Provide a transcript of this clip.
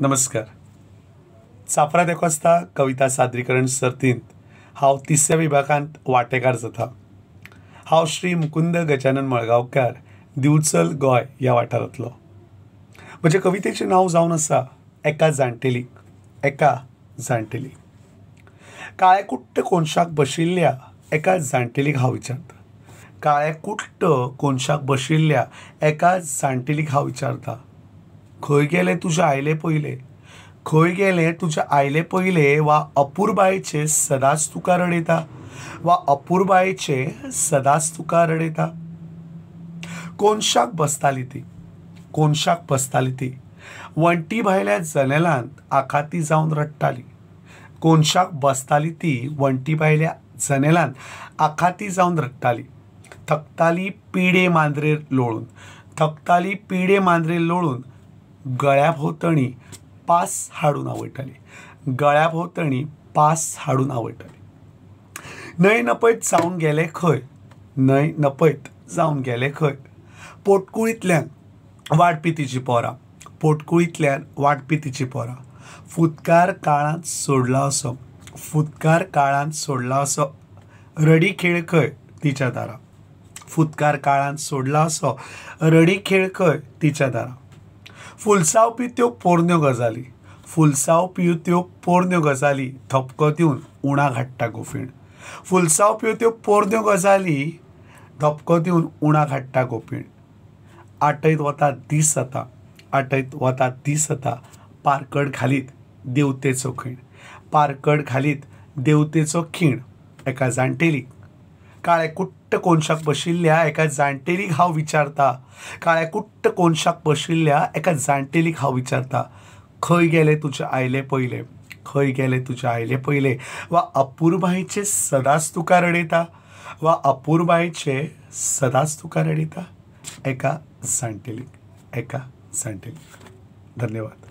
नमस्कार चाफरा देखोस्ता कविता सादरीकरण सर्तींत हांव तिसऱ्या विभागांत वांटेकार जाता हांव श्री मुकुंद गजानन मळगांवकार दिवचल गोंय ह्या वाठारांतलो म्हज्या कवितेचें नांव जावन आसा एका जाण्टेलीक एका जाण्टेली काळे कुट्ट कोनशाक बशिल्ल्या एका जाण्टेलीक हांव विचारता काळे कुट्ट कोनशाक बशिल्ल्या एका जाण्टेलीक हांव विचारता खंय गेले तुझे आयले पहिले खंय गेले तुजे आयले पहिले वा अपुरबायचे सदांच तुका रडयता वा अपुरबायचे सदांच तुका रडयता कोनशाक बसताली ती कोनशाक बसताली ती वंटी भायल्या जनेलांत आखाती जावन रडटाली कोनशाक बसताली ती वंटी भायल्या जनेलांत आखाती जावन रडटाली थकताली पिडे मांद्रेर लोळून थकताली पिडे मांद्रेर लोळून गळ्याभोवतणी पास हाडून आवयताली गळ्याभोवतणी पास हाडून आवयताली न्हय नपयत जावन गेले खंय न्हय नपयत जावन गेले खंय पोटकुळींतल्यान वाडपी तिची पोरां पोटकुळींतल्यान वाडपी तिची पोरां फुतकार काळांत सोडला असो फुतकार काळांत सोडला असो रडी खेळ खंय तिच्या दारा फुतकार काळांत सोडला असो रडी खेळ खंय तिच्या दारा फुलसाव पी पोरण्यो गजाली फुलसाव पि त्यो गजाली धपको दिवन उणा हाडटा गोफीण फुलसाव त्यो पोरण्यो गजाली धपको दिवन उणा हाडटा गोपीण आटयत वतात दीस जाता आटयत वतात दीस जाता पारकड घालीत देवतेचो खीण पारकड घालीत देवतेचो खीण एका जाणटेलीक काळे कुट्ट कोनशाक बशिल्ल्या एका जाण्टेलीक हांव विचारता काळ्या कुट्ट कोनशाक बशिल्ल्या एका जाण्टेलीक हांव विचारता खंय गेले तुझे आयले पहिले खंय गेले तुजे आयले पहिले वा अपुर्बायचे सदांच तुका रडयता वा अपुर्बायचे सदांच तुका रडयता एका जाणटेलीक एका जाणटेलीक धन्यवाद